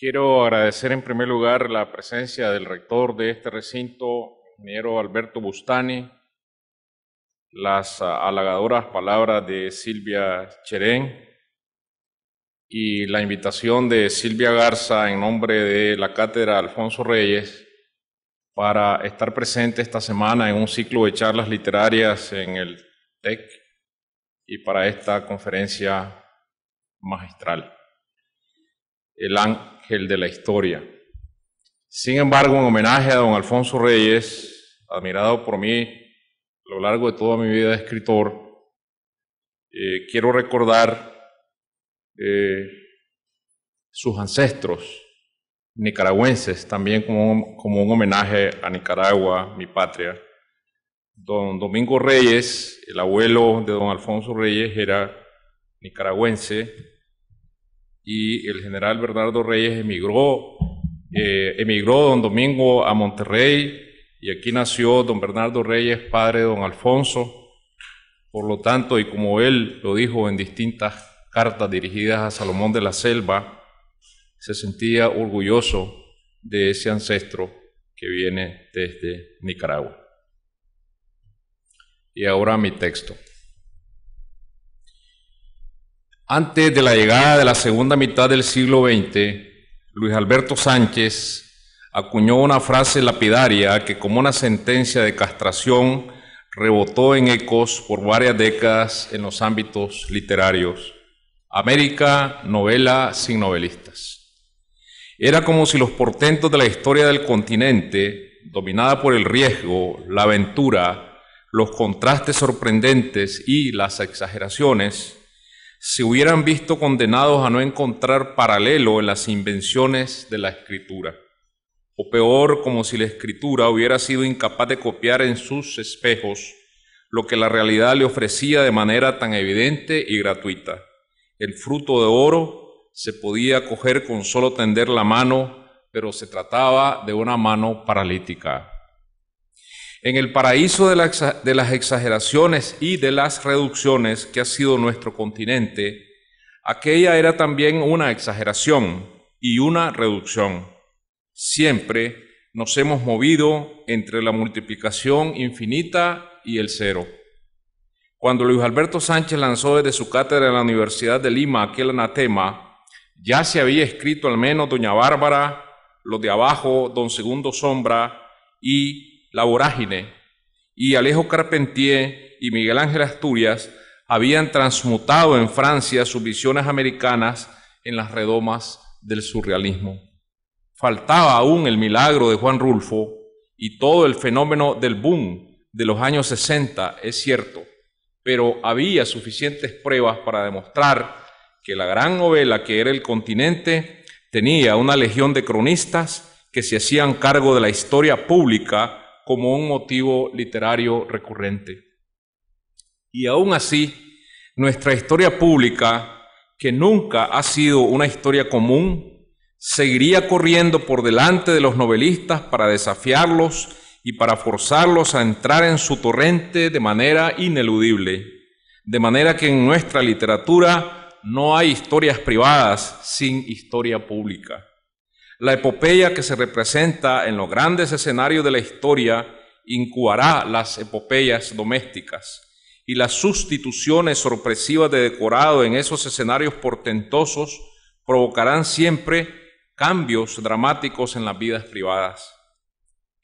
Quiero agradecer en primer lugar la presencia del rector de este recinto, ingeniero Alberto Bustani, las ah, halagadoras palabras de Silvia Cherén y la invitación de Silvia Garza en nombre de la cátedra Alfonso Reyes para estar presente esta semana en un ciclo de charlas literarias en el TEC y para esta conferencia magistral. El, el de la historia. Sin embargo, en homenaje a don Alfonso Reyes, admirado por mí a lo largo de toda mi vida de escritor, eh, quiero recordar eh, sus ancestros nicaragüenses, también como como un homenaje a Nicaragua, mi patria. Don Domingo Reyes, el abuelo de don Alfonso Reyes, era nicaragüense, y el general Bernardo Reyes emigró, eh, emigró don Domingo a Monterrey y aquí nació don Bernardo Reyes, padre de don Alfonso. Por lo tanto, y como él lo dijo en distintas cartas dirigidas a Salomón de la Selva, se sentía orgulloso de ese ancestro que viene desde Nicaragua. Y ahora mi texto. Antes de la llegada de la segunda mitad del siglo XX, Luis Alberto Sánchez acuñó una frase lapidaria que como una sentencia de castración rebotó en ecos por varias décadas en los ámbitos literarios. América, novela sin novelistas. Era como si los portentos de la historia del continente, dominada por el riesgo, la aventura, los contrastes sorprendentes y las exageraciones, se hubieran visto condenados a no encontrar paralelo en las invenciones de la escritura, o peor, como si la escritura hubiera sido incapaz de copiar en sus espejos lo que la realidad le ofrecía de manera tan evidente y gratuita. El fruto de oro se podía coger con solo tender la mano, pero se trataba de una mano paralítica en el paraíso de, las exageraciones y de las reducciones que ha sido nuestro continente, aquella era también una exageración y una reducción. Siempre nos hemos movido entre la multiplicación infinita y el cero. Cuando Luis Alberto Sánchez lanzó desde su cátedra en la Universidad de Lima aquel anatema, ya se había escrito al menos Doña Bárbara, los de abajo, Don Segundo Sombra y la Vorágine y Alejo Carpentier y Miguel Ángel Asturias habían transmutado en Francia sus visiones americanas en las redomas del surrealismo. Faltaba aún el milagro de Juan Rulfo y todo el fenómeno del boom de los años 60, es cierto, pero había suficientes pruebas para demostrar que la gran novela que era el continente tenía una legión de cronistas que se hacían cargo de la historia pública como un motivo literario recurrente. Y aún así, nuestra historia pública, que nunca ha sido una historia común, seguiría corriendo por delante de los novelistas para desafiarlos y para forzarlos a entrar en su torrente de manera ineludible. De manera que en nuestra literatura no hay historias privadas sin historia pública. La epopeya que se representa en los grandes escenarios de la historia incubará las epopeyas domésticas y las sustituciones sorpresivas de decorado en esos escenarios portentosos provocarán siempre cambios dramáticos en las vidas privadas.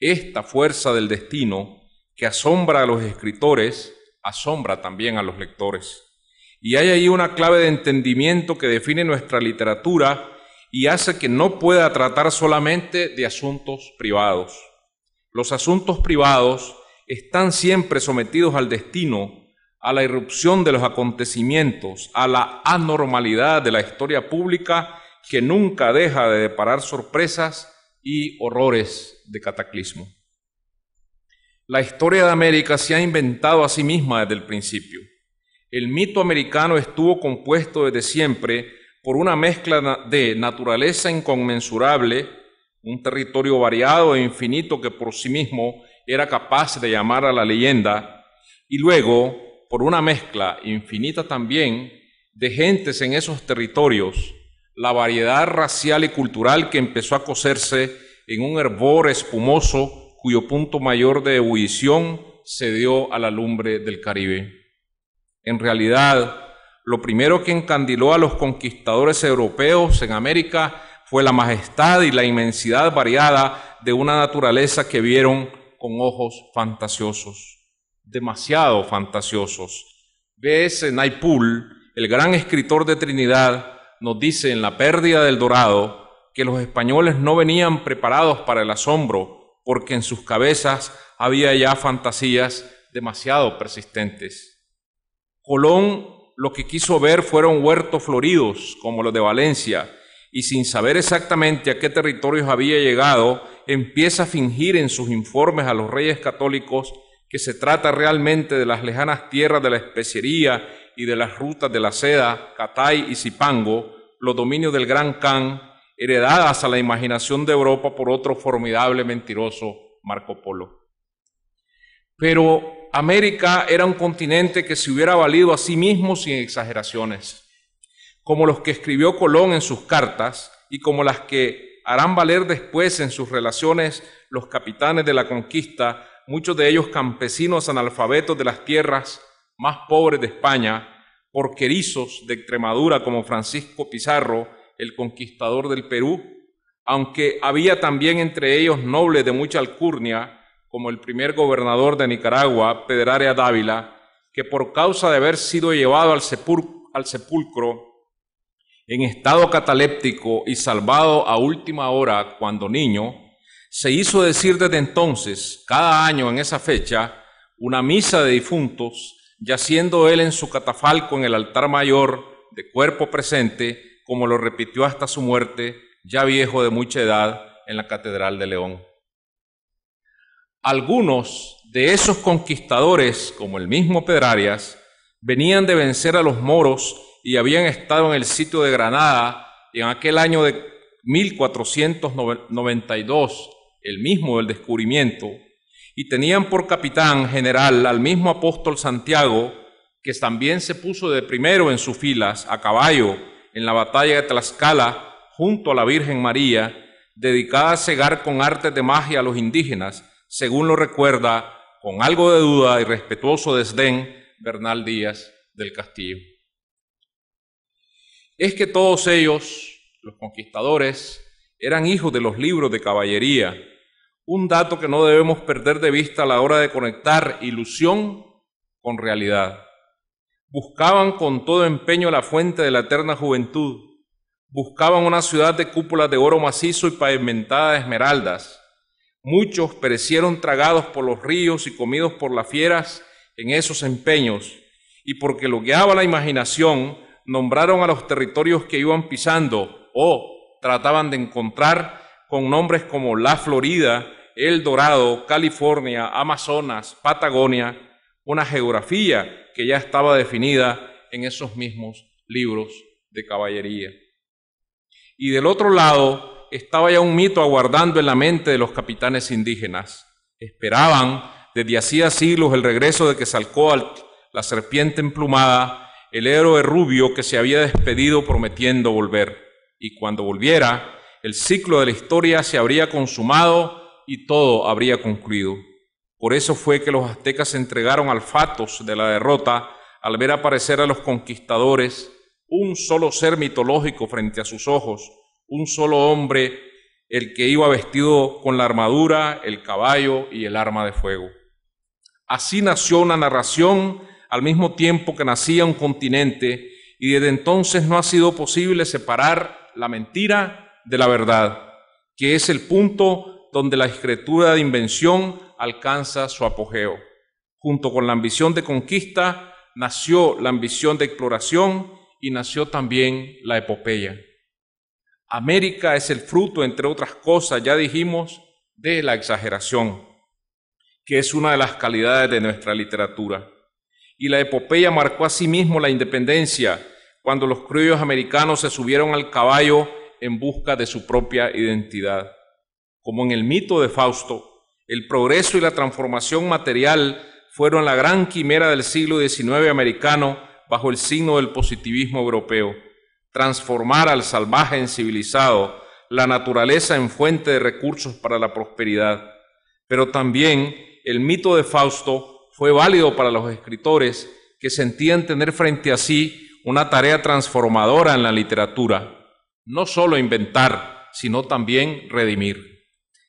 Esta fuerza del destino que asombra a los escritores, asombra también a los lectores. Y hay ahí una clave de entendimiento que define nuestra literatura y hace que no pueda tratar solamente de asuntos privados. Los asuntos privados están siempre sometidos al destino, a la irrupción de los acontecimientos, a la anormalidad de la historia pública que nunca deja de deparar sorpresas y horrores de cataclismo. La historia de América se ha inventado a sí misma desde el principio. El mito americano estuvo compuesto desde siempre por una mezcla de naturaleza inconmensurable, un territorio variado e infinito que por sí mismo era capaz de llamar a la leyenda, y luego por una mezcla infinita también de gentes en esos territorios, la variedad racial y cultural que empezó a coserse en un hervor espumoso cuyo punto mayor de ebullición se dio a la lumbre del Caribe. En realidad, lo primero que encandiló a los conquistadores europeos en América fue la majestad y la inmensidad variada de una naturaleza que vieron con ojos fantasiosos, demasiado fantasiosos. B.S. Naipul, el gran escritor de Trinidad, nos dice en La pérdida del Dorado que los españoles no venían preparados para el asombro, porque en sus cabezas había ya fantasías demasiado persistentes. Colón lo que quiso ver fueron huertos floridos, como los de Valencia, y sin saber exactamente a qué territorios había llegado, empieza a fingir en sus informes a los reyes católicos que se trata realmente de las lejanas tierras de la especería y de las rutas de la seda, Catay y Zipango, los dominios del Gran Khan, heredadas a la imaginación de Europa por otro formidable mentiroso, Marco Polo. Pero América era un continente que se hubiera valido a sí mismo sin exageraciones, como los que escribió Colón en sus cartas y como las que harán valer después en sus relaciones los capitanes de la conquista, muchos de ellos campesinos analfabetos de las tierras más pobres de España, porquerizos de Extremadura como Francisco Pizarro, el conquistador del Perú, aunque había también entre ellos nobles de mucha alcurnia, como el primer gobernador de Nicaragua, Pedraria Dávila, que por causa de haber sido llevado al, al sepulcro en estado cataléptico y salvado a última hora cuando niño, se hizo decir desde entonces, cada año en esa fecha, una misa de difuntos, yaciendo él en su catafalco en el altar mayor, de cuerpo presente, como lo repitió hasta su muerte, ya viejo de mucha edad, en la Catedral de León. Algunos de esos conquistadores, como el mismo Pedrarias, venían de vencer a los moros y habían estado en el sitio de Granada en aquel año de 1492, el mismo del descubrimiento, y tenían por capitán general al mismo apóstol Santiago, que también se puso de primero en sus filas a caballo en la batalla de Tlaxcala junto a la Virgen María, dedicada a cegar con artes de magia a los indígenas, según lo recuerda con algo de duda y respetuoso desdén Bernal Díaz del Castillo. Es que todos ellos, los conquistadores, eran hijos de los libros de caballería, un dato que no debemos perder de vista a la hora de conectar ilusión con realidad. Buscaban con todo empeño la fuente de la eterna juventud, buscaban una ciudad de cúpulas de oro macizo y pavimentada de esmeraldas, Muchos perecieron tragados por los ríos y comidos por las fieras en esos empeños, y porque lo guiaba la imaginación, nombraron a los territorios que iban pisando o trataban de encontrar con nombres como La Florida, El Dorado, California, Amazonas, Patagonia, una geografía que ya estaba definida en esos mismos libros de caballería. Y del otro lado, estaba ya un mito aguardando en la mente de los capitanes indígenas. Esperaban desde hacía siglos el regreso de Quetzalcóatl, la serpiente emplumada, el héroe rubio que se había despedido prometiendo volver. Y cuando volviera, el ciclo de la historia se habría consumado y todo habría concluido. Por eso fue que los aztecas se entregaron al fatos de la derrota al ver aparecer a los conquistadores un solo ser mitológico frente a sus ojos, un solo hombre el que iba vestido con la armadura, el caballo y el arma de fuego. Así nació una narración al mismo tiempo que nacía un continente y desde entonces no ha sido posible separar la mentira de la verdad, que es el punto donde la escritura de invención alcanza su apogeo. Junto con la ambición de conquista nació la ambición de exploración y nació también la epopeya. América es el fruto, entre otras cosas, ya dijimos, de la exageración, que es una de las calidades de nuestra literatura. Y la epopeya marcó asimismo la independencia, cuando los criollos americanos se subieron al caballo en busca de su propia identidad. Como en el mito de Fausto, el progreso y la transformación material fueron la gran quimera del siglo XIX americano bajo el signo del positivismo europeo transformar al salvaje en civilizado, la naturaleza en fuente de recursos para la prosperidad. Pero también el mito de Fausto fue válido para los escritores que sentían tener frente a sí una tarea transformadora en la literatura, no solo inventar, sino también redimir.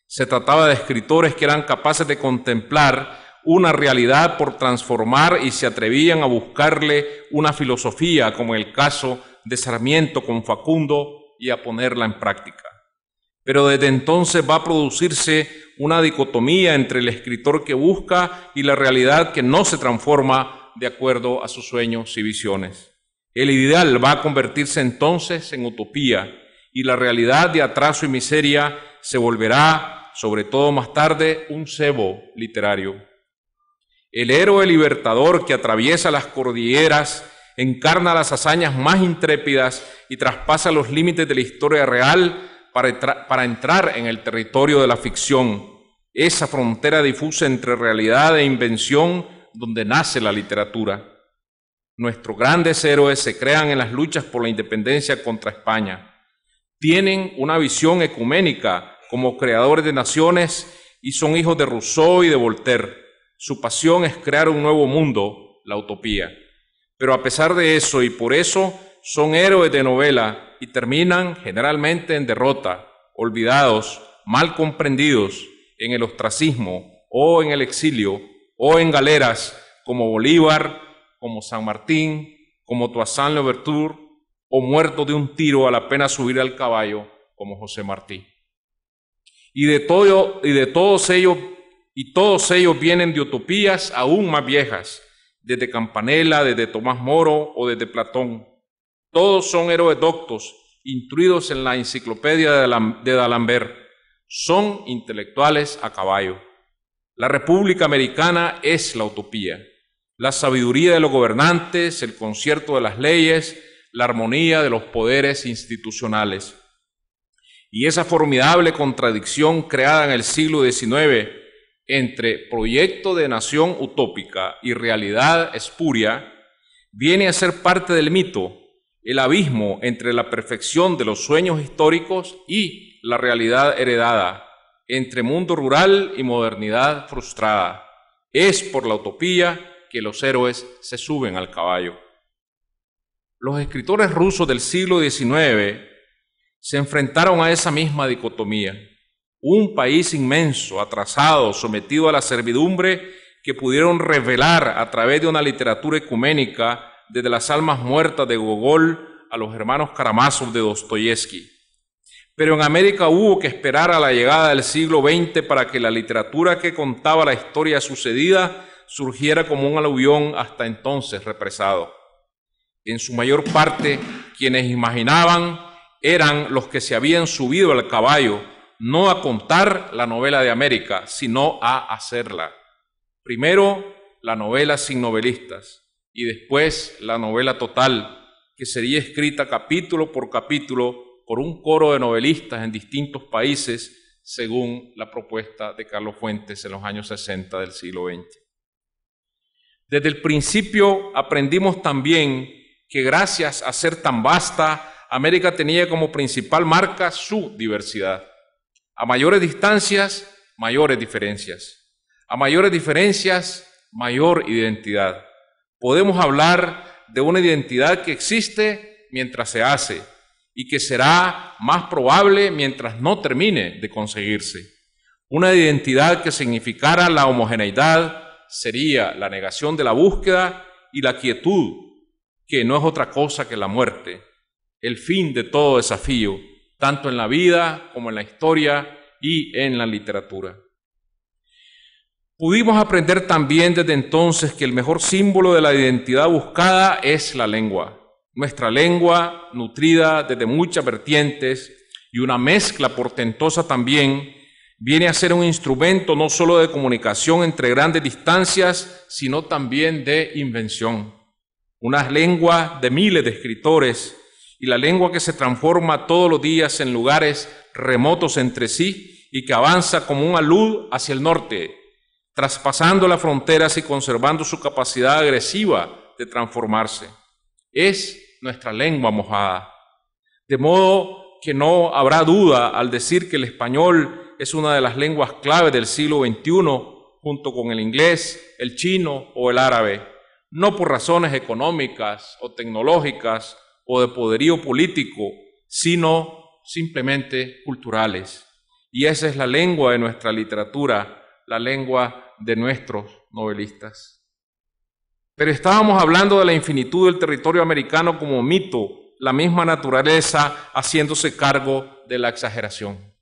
Se trataba de escritores que eran capaces de contemplar una realidad por transformar y se atrevían a buscarle una filosofía, como el caso de Sarmiento con Facundo y a ponerla en práctica. Pero desde entonces va a producirse una dicotomía entre el escritor que busca y la realidad que no se transforma de acuerdo a sus sueños y visiones. El ideal va a convertirse entonces en utopía y la realidad de atraso y miseria se volverá, sobre todo más tarde, un cebo literario. El héroe libertador que atraviesa las cordilleras encarna las hazañas más intrépidas y traspasa los límites de la historia real para, entrar en el territorio de la ficción, esa frontera difusa entre realidad e invención donde nace la literatura. Nuestros grandes héroes se crean en las luchas por la independencia contra España. Tienen una visión ecuménica como creadores de naciones y son hijos de Rousseau y de Voltaire. Su pasión es crear un nuevo mundo, la utopía. Pero a pesar de eso y por eso son héroes de novela y terminan generalmente en derrota, olvidados, mal comprendidos, en el ostracismo o en el exilio o en galeras como Bolívar, como San Martín, como Toussaint Louverture o muerto de un tiro a la pena subir al caballo como José Martí. Y de, y de todos ellos y todos ellos vienen de utopías aún más viejas, desde Campanella, desde Tomás Moro o desde Platón. Todos son héroes doctos, instruidos en la enciclopedia de D'Alembert. Son intelectuales a caballo. La República Americana es la utopía. La sabiduría de los gobernantes, el concierto de las leyes, la armonía de los poderes institucionales. Y esa formidable contradicción creada en el siglo XIX entre proyecto de nación utópica y realidad espuria viene a ser parte del mito el abismo entre la perfección de los sueños históricos y la realidad heredada, entre mundo rural y modernidad frustrada. Es por la utopía que los héroes se suben al caballo. Los escritores rusos del siglo XIX se enfrentaron a esa misma dicotomía un país inmenso, atrasado, sometido a la servidumbre que pudieron revelar a través de una literatura ecuménica desde las almas muertas de Gogol a los hermanos Karamazov de Dostoyevsky. Pero en América hubo que esperar a la llegada del siglo XX para que la literatura que contaba la historia sucedida surgiera como un aluvión hasta entonces represado. En su mayor parte, quienes imaginaban eran los que se habían subido al caballo no a contar la novela de América, sino a hacerla. Primero la novela sin novelistas y después la novela total, que sería escrita capítulo por capítulo por un coro de novelistas en distintos países, según la propuesta de Carlos Fuentes en los años 60 del siglo XX. Desde el principio aprendimos también que gracias a ser tan vasta, América tenía como principal marca su diversidad. A mayores distancias, mayores diferencias. A mayores diferencias, mayor identidad. Podemos hablar de una identidad que existe mientras se hace y que será más probable mientras no termine de conseguirse. Una identidad que significara la homogeneidad sería la negación de la búsqueda y la quietud, que no es otra cosa que la muerte, el fin de todo desafío tanto en la vida como en la historia y en la literatura. Pudimos aprender también desde entonces que el mejor símbolo de la identidad buscada es la lengua. Nuestra lengua, nutrida desde muchas vertientes y una mezcla portentosa también, viene a ser un instrumento no solo de comunicación entre grandes distancias, sino también de invención. Una lengua de miles de escritores y la lengua que se transforma todos los días en lugares remotos entre sí y que avanza como un alud hacia el norte, traspasando las fronteras y conservando su capacidad agresiva de transformarse. Es nuestra lengua mojada. De modo que no habrá duda al decir que el español es una de las lenguas clave del siglo XXI, junto con el inglés, el chino o el árabe, no por razones económicas o tecnológicas o de poderío político, sino simplemente culturales. Y esa es la lengua de nuestra literatura, la lengua de nuestros novelistas. Pero estábamos hablando de la infinitud del territorio americano como mito, la misma naturaleza haciéndose cargo de la exageración.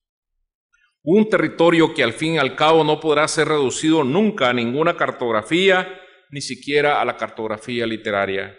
Un territorio que al fin y al cabo no podrá ser reducido nunca a ninguna cartografía, ni siquiera a la cartografía literaria.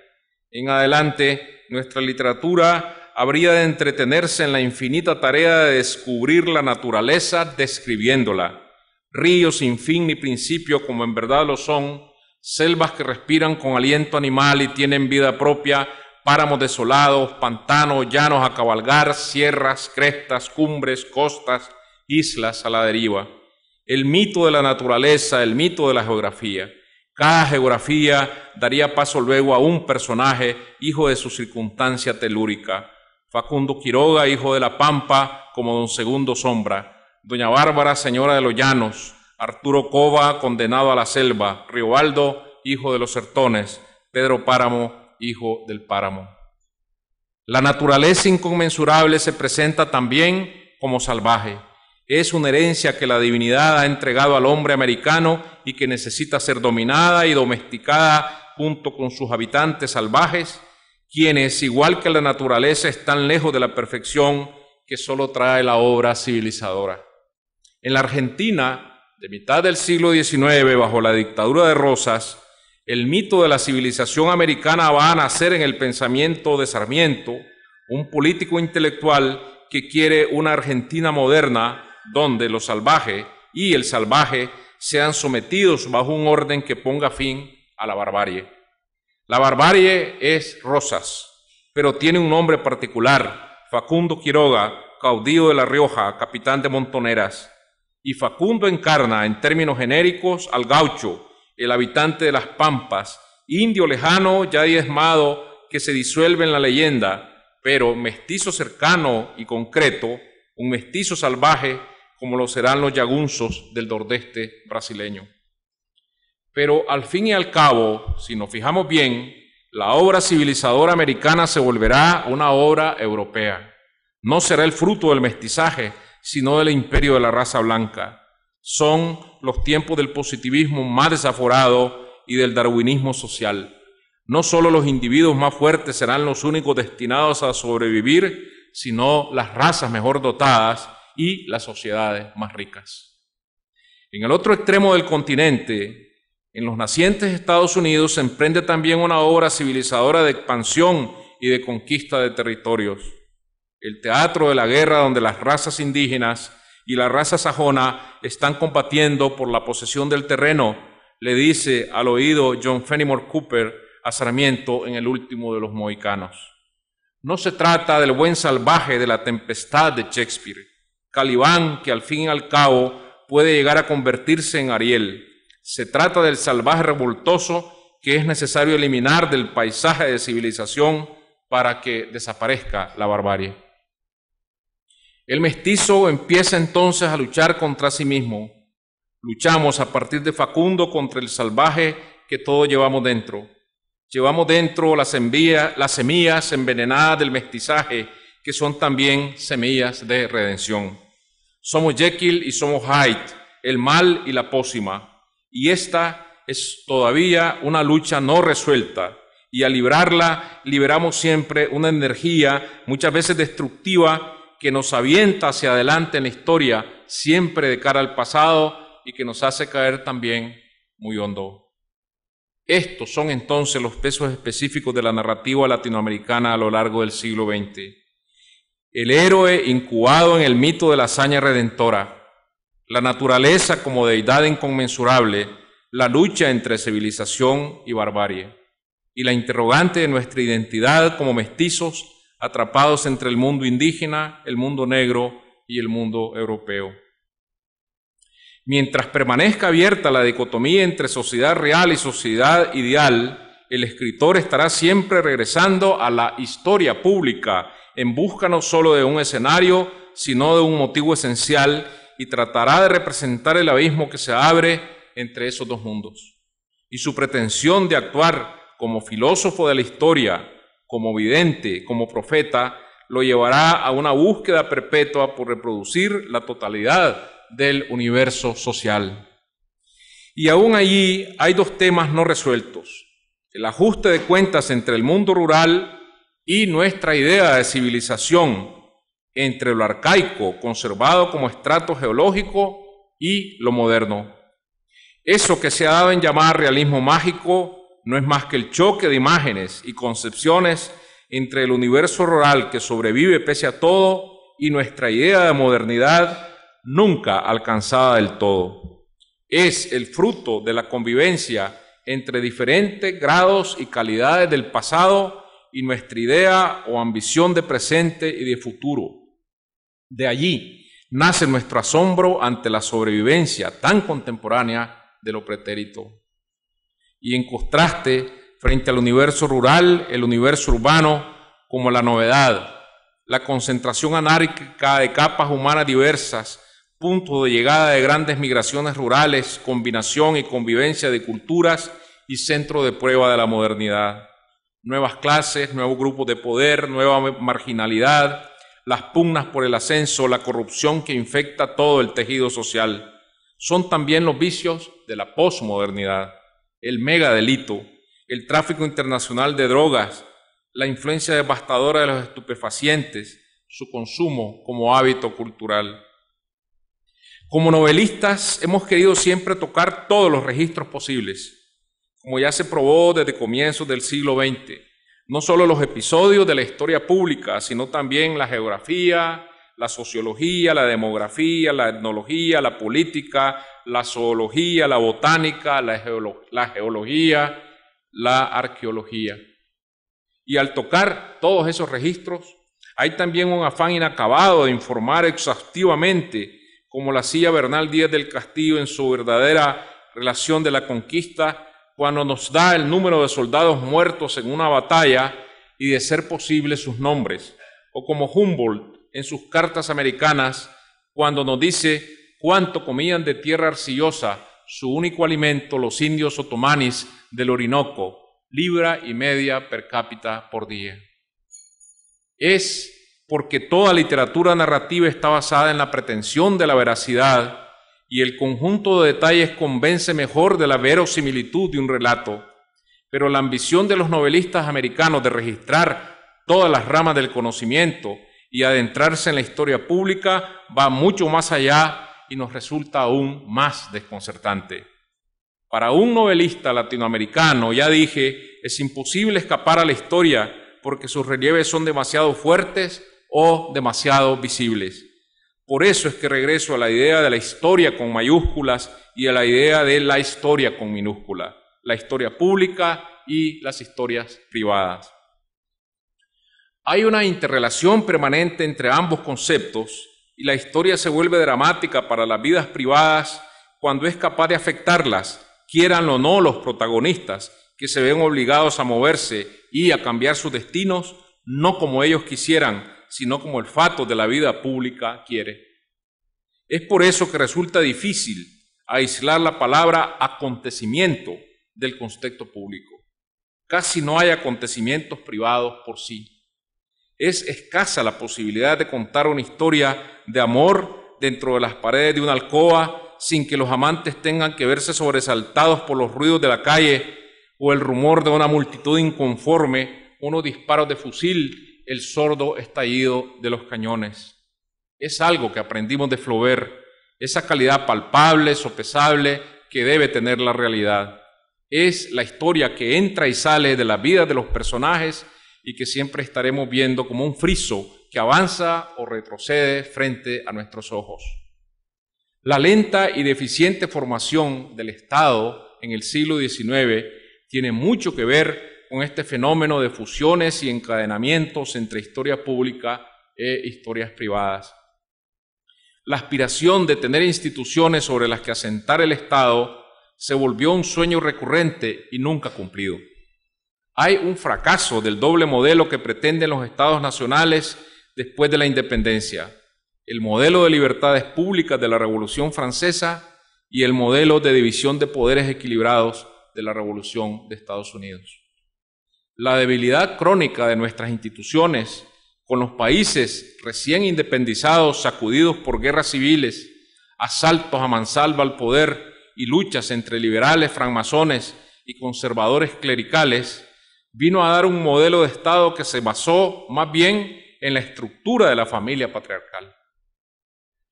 En adelante, nuestra literatura habría de entretenerse en la infinita tarea de descubrir la naturaleza describiéndola, ríos sin fin ni principio como en verdad lo son, selvas que respiran con aliento animal y tienen vida propia, páramos desolados, pantanos, llanos a cabalgar, sierras, crestas, cumbres, costas, islas a la deriva. El mito de la naturaleza, el mito de la geografía. Cada geografía daría paso luego a un personaje, hijo de su circunstancia telúrica. Facundo Quiroga, hijo de La Pampa, como don Segundo Sombra. Doña Bárbara, señora de los Llanos. Arturo Cova, condenado a la selva. Riobaldo, hijo de los Sertones. Pedro Páramo, hijo del Páramo. La naturaleza inconmensurable se presenta también como salvaje. Es una herencia que la divinidad ha entregado al hombre americano y que necesita ser dominada y domesticada junto con sus habitantes salvajes, quienes, igual que la naturaleza, están lejos de la perfección que solo trae la obra civilizadora. En la Argentina, de mitad del siglo XIX, bajo la dictadura de Rosas, el mito de la civilización americana va a nacer en el pensamiento de Sarmiento, un político intelectual que quiere una Argentina moderna donde lo salvaje y el salvaje sean sometidos bajo un orden que ponga fin a la barbarie. La barbarie es Rosas, pero tiene un nombre particular. Facundo Quiroga, caudillo de La Rioja, capitán de Montoneras. Y Facundo encarna en términos genéricos al gaucho, el habitante de las pampas, indio lejano ya diezmado que se disuelve en la leyenda, pero mestizo cercano y concreto, un mestizo salvaje como lo serán los yagunzos del nordeste brasileño. Pero al fin y al cabo, si nos fijamos bien, la obra civilizadora americana se volverá una obra europea. No será el fruto del mestizaje, sino del imperio de la raza blanca. Son los tiempos del positivismo más desaforado y del darwinismo social. No solo los individuos más fuertes serán los únicos destinados a sobrevivir, sino las razas mejor dotadas y las sociedades más ricas. En el otro extremo del continente, en los nacientes Estados Unidos, se emprende también una obra civilizadora de expansión y de conquista de territorios. El teatro de la guerra donde las razas indígenas y la raza sajona están combatiendo por la posesión del terreno, le dice al oído John Fenimore Cooper a Sarmiento en el último de los mohicanos. No se trata del buen salvaje de la tempestad de Shakespeare, Calibán, que al fin y al cabo puede llegar a convertirse en Ariel. Se trata del salvaje revoltoso que es necesario eliminar del paisaje de civilización para que desaparezca la barbarie. El mestizo empieza entonces a luchar contra sí mismo. Luchamos a partir de Facundo contra el salvaje que todos llevamos dentro. Llevamos dentro las, las semillas envenenadas del mestizaje, que son también semillas de redención. Somos Jekyll y somos Hyde, el mal y la pócima. Y esta es todavía una lucha no resuelta. Y al librarla, liberamos siempre una energía muchas veces destructiva que nos avienta hacia adelante en la historia, siempre de cara al pasado y que nos hace caer también muy hondo. Estos son entonces los pesos específicos de la narrativa latinoamericana a lo largo del siglo XX el héroe incubado en el mito de la hazaña redentora, la naturaleza como deidad inconmensurable, la lucha entre civilización y barbarie, y la interrogante de nuestra identidad como mestizos atrapados entre el mundo indígena, el mundo negro y el mundo europeo. Mientras permanezca abierta la dicotomía entre sociedad real y sociedad ideal, el escritor estará siempre regresando a la historia pública en busca no solo de un escenario, sino de un motivo esencial y tratará de representar el abismo que se abre entre esos dos mundos. Y su pretensión de actuar como filósofo de la historia, como vidente, como profeta, lo llevará a una búsqueda perpetua por reproducir la totalidad del universo social. Y aún allí hay dos temas no resueltos, el ajuste de cuentas entre el mundo rural y nuestra idea de civilización entre lo arcaico, conservado como estrato geológico, y lo moderno. Eso que se ha dado en llamar realismo mágico no es más que el choque de imágenes y concepciones entre el universo rural que sobrevive pese a todo y nuestra idea de modernidad nunca alcanzada del todo. Es el fruto de la convivencia entre diferentes grados y calidades del pasado y nuestra idea o ambición de presente y de futuro. De allí nace nuestro asombro ante la sobrevivencia tan contemporánea de lo pretérito. Y en contraste, frente al universo rural, el universo urbano, como la novedad, la concentración anárquica de capas humanas diversas, punto de llegada de grandes migraciones rurales, combinación y convivencia de culturas y centro de prueba de la modernidad nuevas clases, nuevos grupos de poder, nueva marginalidad, las pugnas por el ascenso, la corrupción que infecta todo el tejido social. Son también los vicios de la posmodernidad, el megadelito, el tráfico internacional de drogas, la influencia devastadora de los estupefacientes, su consumo como hábito cultural. Como novelistas hemos querido siempre tocar todos los registros posibles como ya se probó desde comienzos del siglo XX. No solo los episodios de la historia pública, sino también la geografía, la sociología, la demografía, la etnología, la política, la zoología, la botánica, la, geología, la arqueología. Y al tocar todos esos registros, hay también un afán inacabado de informar exhaustivamente, como la hacía Bernal Díaz del Castillo en su verdadera relación de la conquista, cuando nos da el número de soldados muertos en una batalla y de ser posible sus nombres, o como Humboldt en sus cartas americanas, cuando nos dice cuánto comían de tierra arcillosa, su único alimento, los indios otomanis del Orinoco, libra y media per cápita por día. Es porque toda literatura narrativa está basada en la pretensión de la veracidad y el conjunto de detalles convence mejor de la verosimilitud de un relato, pero la ambición de los novelistas americanos de registrar todas las ramas del conocimiento y adentrarse en la historia pública va mucho más allá y nos resulta aún más desconcertante. Para un novelista latinoamericano, ya dije, es imposible escapar a la historia porque sus relieves son demasiado fuertes o demasiado visibles. Por eso es que regreso a la idea de la historia con mayúsculas y a la idea de la historia con minúscula, la historia pública y las historias privadas. Hay una interrelación permanente entre ambos conceptos y la historia se vuelve dramática para las vidas privadas cuando es capaz de afectarlas, quieran o no los protagonistas, que se ven obligados a moverse y a cambiar sus destinos, no como ellos quisieran, sino como el fato de la vida pública quiere. Es por eso que resulta difícil aislar la palabra acontecimiento del contexto público. Casi no hay acontecimientos privados por sí. Es escasa la posibilidad de contar una historia de amor dentro de las paredes de una alcoba sin que los amantes tengan que verse sobresaltados por los ruidos de la calle o el rumor de una multitud inconforme, unos disparos de fusil el sordo estallido de los cañones. Es algo que aprendimos de Flaubert, esa calidad palpable, sopesable que debe tener la realidad. Es la historia que entra y sale de la vida de los personajes y que siempre estaremos viendo como un friso que avanza o retrocede frente a nuestros ojos. La lenta y deficiente formación del Estado en el siglo XIX tiene mucho que ver con este fenómeno de fusiones y encadenamientos entre historia pública e historias privadas. La aspiración de tener instituciones sobre las que asentar el Estado se volvió un sueño recurrente y nunca cumplido. Hay un fracaso del doble modelo que pretenden los estados nacionales después de la independencia, el modelo de libertades públicas de la Revolución Francesa y el modelo de división de poderes equilibrados de la Revolución de Estados Unidos la debilidad crónica de nuestras instituciones con los países recién independizados, sacudidos por guerras civiles, asaltos a mansalva al poder y luchas entre liberales, francmasones y conservadores clericales, vino a dar un modelo de Estado que se basó más bien en la estructura de la familia patriarcal.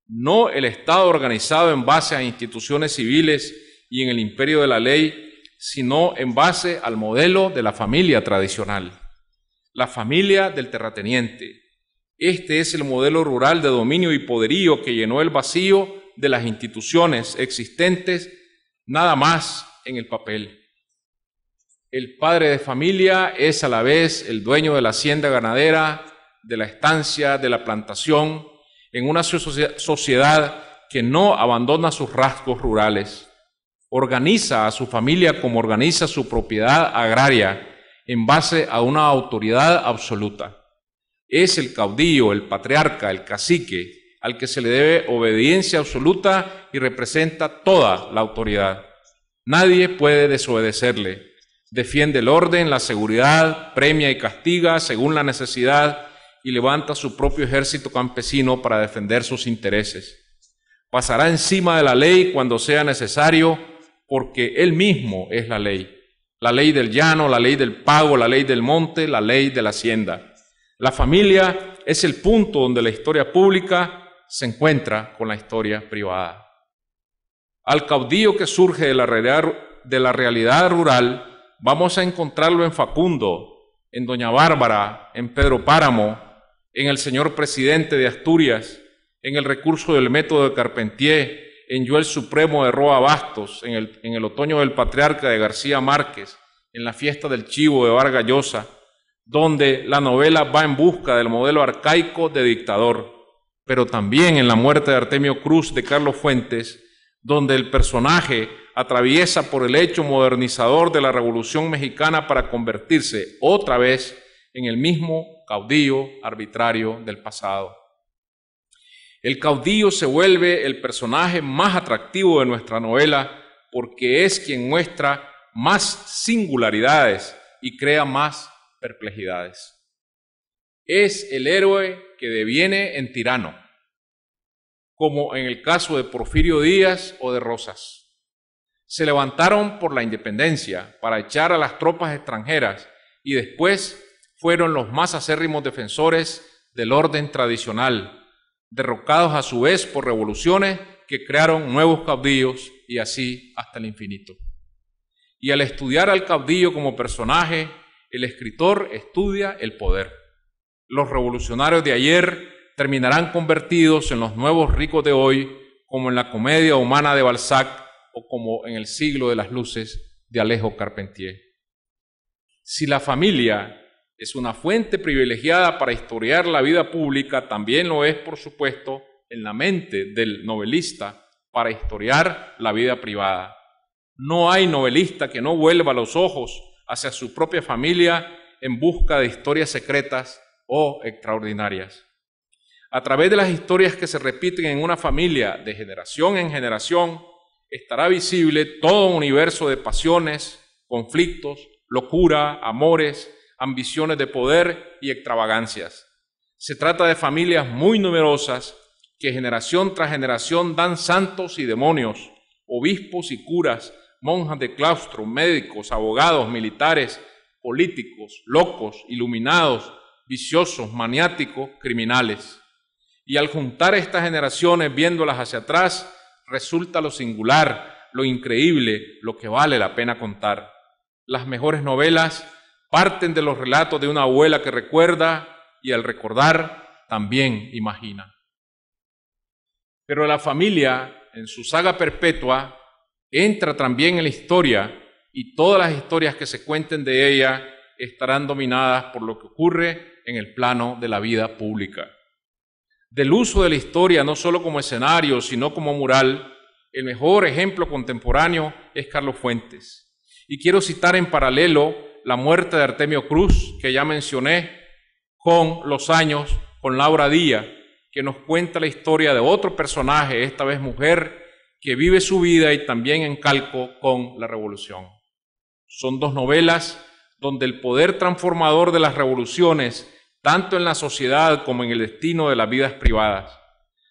No el Estado organizado en base a instituciones civiles y en el imperio de la ley sino en base al modelo de la familia tradicional, la familia del terrateniente. Este es el modelo rural de dominio y poderío que llenó el vacío de las instituciones existentes, nada más en el papel. El padre de familia es a la vez el dueño de la hacienda ganadera, de la estancia, de la plantación, en una sociedad que no abandona sus rasgos rurales organiza a su familia como organiza su propiedad agraria en base a una autoridad absoluta. Es el caudillo, el patriarca, el cacique, al que se le debe obediencia absoluta y representa toda la autoridad. Nadie puede desobedecerle. Defiende el orden, la seguridad, premia y castiga según la necesidad y levanta su propio ejército campesino para defender sus intereses. Pasará encima de la ley cuando sea necesario porque Él mismo es la ley. La ley del llano, la ley del pago, la ley del monte, la ley de la hacienda. La familia es el punto donde la historia pública se encuentra con la historia privada. Al caudillo que surge de la realidad, de la realidad rural, vamos a encontrarlo en Facundo, en Doña Bárbara, en Pedro Páramo, en el señor presidente de Asturias, en el recurso del método de Carpentier, en Yo Supremo de Roa Bastos, en el, otoño del Patriarca de García Márquez, en la fiesta del Chivo de Vargas Llosa, donde la novela va en busca del modelo arcaico de dictador, pero también en la muerte de Artemio Cruz de Carlos Fuentes, donde el personaje atraviesa por el hecho modernizador de la Revolución Mexicana para convertirse otra vez en el mismo caudillo arbitrario del pasado. El caudillo se vuelve el personaje más atractivo de nuestra novela porque es quien muestra más singularidades y crea más perplejidades. Es el héroe que deviene en tirano, como en el caso de Porfirio Díaz o de Rosas. Se levantaron por la independencia para echar a las tropas extranjeras y después fueron los más acérrimos defensores del orden tradicional derrocados a su vez por revoluciones que crearon nuevos caudillos y así hasta el infinito. Y al estudiar al caudillo como personaje, el escritor estudia el poder. Los revolucionarios de ayer terminarán convertidos en los nuevos ricos de hoy, como en la comedia humana de Balzac o como en el siglo de las luces de Alejo Carpentier. Si la familia es una fuente privilegiada para historiar la vida pública, también lo es, por supuesto, en la mente del novelista para historiar la vida privada. No hay novelista que no vuelva los ojos hacia su propia familia en busca de historias secretas o extraordinarias. A través de las historias que se repiten en una familia de generación en generación, estará visible todo un universo de pasiones, conflictos, locura, amores, ambiciones de poder y extravagancias. Se trata de familias muy numerosas que generación tras generación dan santos y demonios, obispos y curas, monjas de claustro, médicos, abogados, militares, políticos, locos, iluminados, viciosos, maniáticos, criminales. Y al juntar estas generaciones viéndolas hacia atrás, resulta lo singular, lo increíble, lo que vale la pena contar. Las mejores novelas parten de los relatos de una abuela que recuerda y al recordar también imagina. Pero la familia, en su saga perpetua, entra también en la historia y todas las historias que se cuenten de ella estarán dominadas por lo que ocurre en el plano de la vida pública. Del uso de la historia no solo como escenario, sino como mural, el mejor ejemplo contemporáneo es Carlos Fuentes. Y quiero citar en paralelo la muerte de Artemio Cruz, que ya mencioné, con los años, con Laura Díaz, que nos cuenta la historia de otro personaje, esta vez mujer, que vive su vida y también en calco con la revolución. Son dos novelas donde el poder transformador de las revoluciones, tanto en la sociedad como en el destino de las vidas privadas,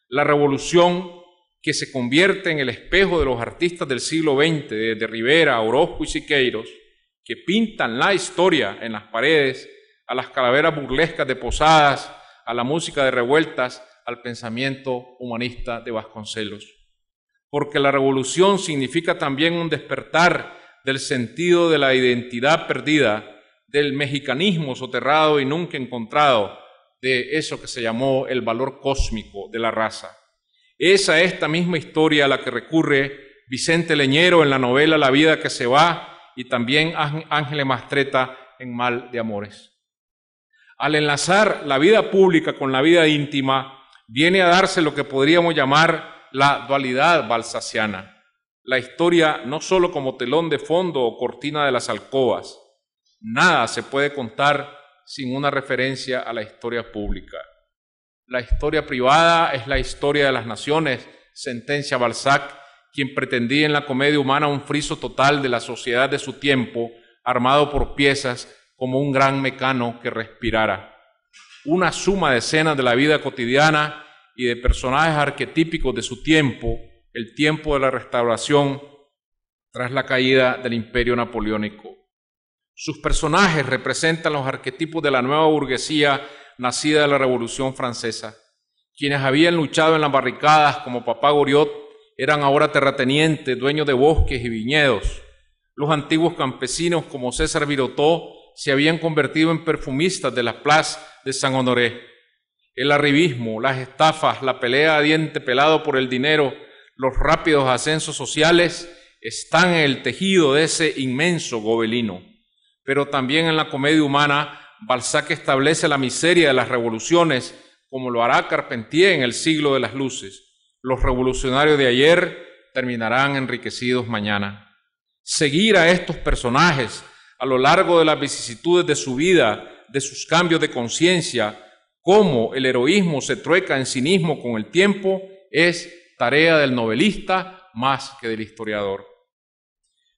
la revolución que se convierte en el espejo de los artistas del siglo XX, desde Rivera, Orozco y Siqueiros, que pintan la historia en las paredes, a las calaveras burlescas de posadas, a la música de revueltas, al pensamiento humanista de Vasconcelos. Porque la revolución significa también un despertar del sentido de la identidad perdida, del mexicanismo soterrado y nunca encontrado, de eso que se llamó el valor cósmico de la raza. Esa es esta misma historia a la que recurre Vicente Leñero en la novela La vida que se va, y también Ángel Mastreta en Mal de Amores. Al enlazar la vida pública con la vida íntima, viene a darse lo que podríamos llamar la dualidad balsaciana. La historia no solo como telón de fondo o cortina de las alcobas. Nada se puede contar sin una referencia a la historia pública. La historia privada es la historia de las naciones, sentencia Balzac quien pretendía en la comedia humana un friso total de la sociedad de su tiempo, armado por piezas como un gran mecano que respirara. Una suma de escenas de la vida cotidiana y de personajes arquetípicos de su tiempo, el tiempo de la restauración tras la caída del imperio napoleónico. Sus personajes representan los arquetipos de la nueva burguesía nacida de la Revolución Francesa, quienes habían luchado en las barricadas como Papá Goriot eran ahora terratenientes, dueños de bosques y viñedos. Los antiguos campesinos como César Virotó se habían convertido en perfumistas de la Place de San Honoré. El arribismo, las estafas, la pelea a diente pelado por el dinero, los rápidos ascensos sociales están en el tejido de ese inmenso gobelino. Pero también en la comedia humana, Balzac establece la miseria de las revoluciones, como lo hará Carpentier en el siglo de las luces los revolucionarios de ayer terminarán enriquecidos mañana. Seguir a estos personajes a lo largo de las vicisitudes de su vida, de sus cambios de conciencia, cómo el heroísmo se trueca en cinismo con el tiempo, es tarea del novelista más que del historiador.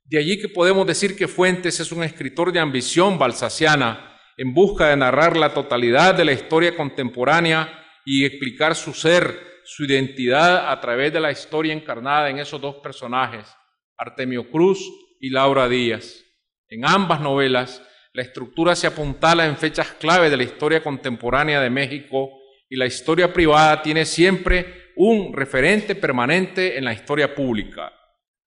De allí que podemos decir que Fuentes es un escritor de ambición balsaciana en busca de narrar la totalidad de la historia contemporánea y explicar su ser su identidad a través de la historia encarnada en esos dos personajes, Artemio Cruz y Laura Díaz. En ambas novelas, la estructura se apuntala en fechas clave de la historia contemporánea de México y la historia privada tiene siempre un referente permanente en la historia pública.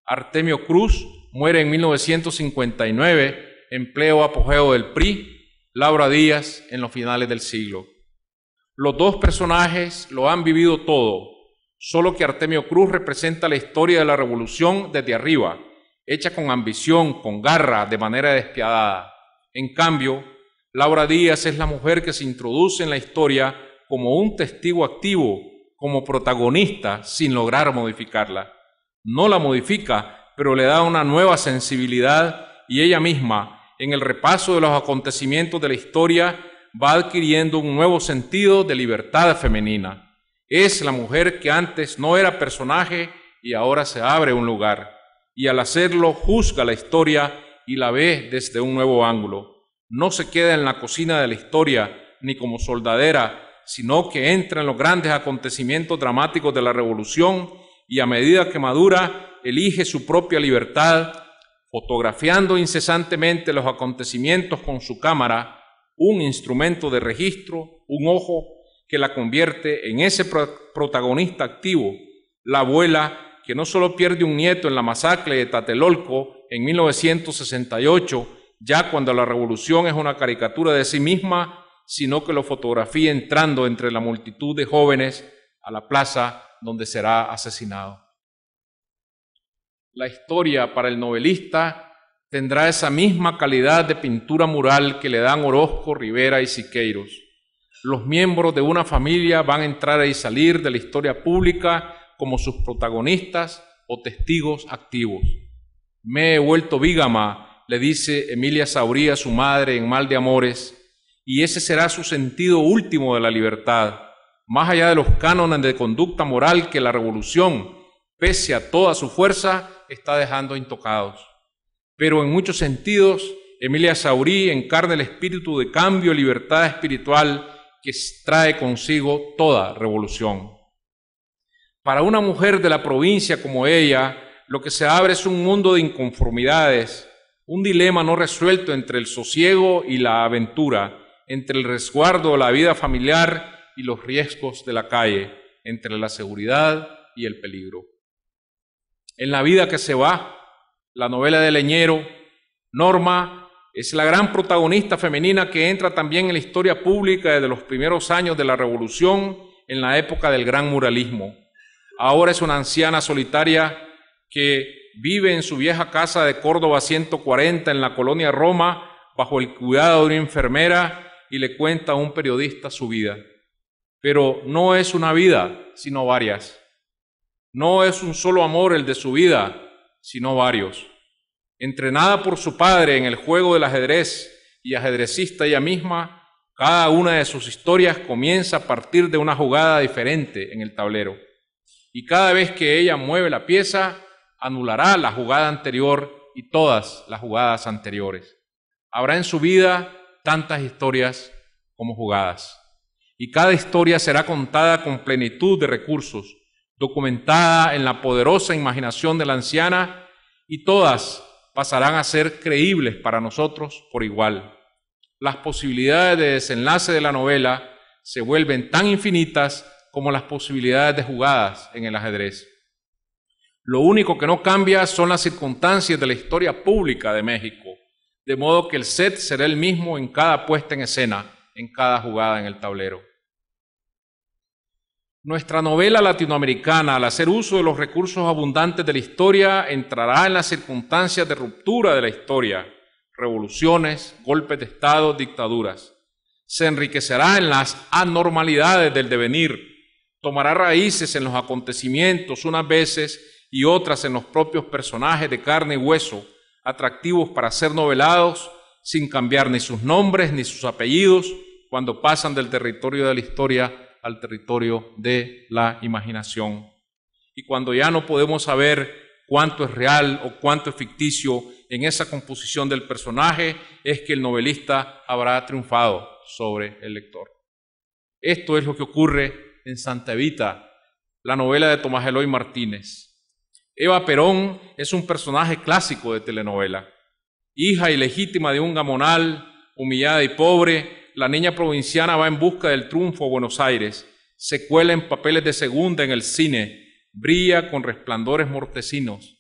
Artemio Cruz muere en 1959, empleo apogeo del PRI, Laura Díaz en los finales del siglo. Los dos personajes lo han vivido todo, solo que Artemio Cruz representa la historia de la revolución desde arriba, hecha con ambición, con garra, de manera despiadada. En cambio, Laura Díaz es la mujer que se introduce en la historia como un testigo activo, como protagonista, sin lograr modificarla. No la modifica, pero le da una nueva sensibilidad y ella misma, en el repaso de los acontecimientos de la historia, va adquiriendo un nuevo sentido de libertad femenina. Es la mujer que antes no era personaje y ahora se abre un lugar, y al hacerlo juzga la historia y la ve desde un nuevo ángulo. No se queda en la cocina de la historia ni como soldadera, sino que entra en los grandes acontecimientos dramáticos de la revolución y a medida que madura elige su propia libertad, fotografiando incesantemente los acontecimientos con su cámara un instrumento de registro, un ojo que la convierte en ese protagonista activo, la abuela que no solo pierde un nieto en la masacre de Tatelolco en 1968, ya cuando la revolución es una caricatura de sí misma, sino que lo fotografía entrando entre la multitud de jóvenes a la plaza donde será asesinado. La historia para el novelista tendrá esa misma calidad de pintura mural que le dan Orozco, Rivera y Siqueiros. Los miembros de una familia van a entrar y salir de la historia pública como sus protagonistas o testigos activos. Me he vuelto vígama, le dice Emilia Sauría a su madre en Mal de Amores, y ese será su sentido último de la libertad, más allá de los cánones de conducta moral que la revolución, pese a toda su fuerza, está dejando intocados pero en muchos sentidos Emilia Saurí encarna el espíritu de cambio, y libertad espiritual que trae consigo toda revolución. Para una mujer de la provincia como ella, lo que se abre es un mundo de inconformidades, un dilema no resuelto entre el sosiego y la aventura, entre el resguardo de la vida familiar y los riesgos de la calle, entre la seguridad y el peligro. En la vida que se va, la novela de Leñero, Norma es la gran protagonista femenina que entra también en la historia pública desde los primeros años de la revolución en la época del gran muralismo. Ahora es una anciana solitaria que vive en su vieja casa de Córdoba 140 en la colonia Roma bajo el cuidado de una enfermera y le cuenta a un periodista su vida. Pero no es una vida, sino varias. No es un solo amor el de su vida, sino varios, entrenada por su padre en el juego del ajedrez y ajedrecista ella misma, cada una de sus historias comienza a partir de una jugada diferente en el tablero. Y cada vez que ella mueve la pieza, anulará la jugada anterior y todas las jugadas anteriores. Habrá en su vida tantas historias como jugadas. Y cada historia será contada con plenitud de recursos, documentada en la poderosa imaginación de la anciana, y todas pasarán a ser creíbles para nosotros por igual. Las posibilidades de desenlace de la novela se vuelven tan infinitas como las posibilidades de jugadas en el ajedrez. Lo único que no cambia son las circunstancias de la historia pública de México, de modo que el set será el mismo en cada puesta en escena, en cada jugada en el tablero. Nuestra novela latinoamericana, al hacer uso de los recursos abundantes de la historia, entrará en las circunstancias de ruptura de la historia, revoluciones, golpes de Estado, dictaduras. Se enriquecerá en las anormalidades del devenir, tomará raíces en los acontecimientos unas veces y otras en los propios personajes de carne y hueso, atractivos para ser novelados sin cambiar ni sus nombres ni sus apellidos cuando pasan del territorio de la historia al territorio de la imaginación. Y cuando ya no podemos saber cuánto es real o cuánto es ficticio en esa composición del personaje, es que el novelista habrá triunfado sobre el lector. Esto es lo que ocurre en Santa Evita, la novela de Tomás Eloy Martínez. Eva Perón es un personaje clásico de telenovela, hija ilegítima de un gamonal, humillada y pobre, la niña provinciana va en busca del triunfo a Buenos Aires, se cuela en papeles de segunda en el cine, brilla con resplandores mortecinos,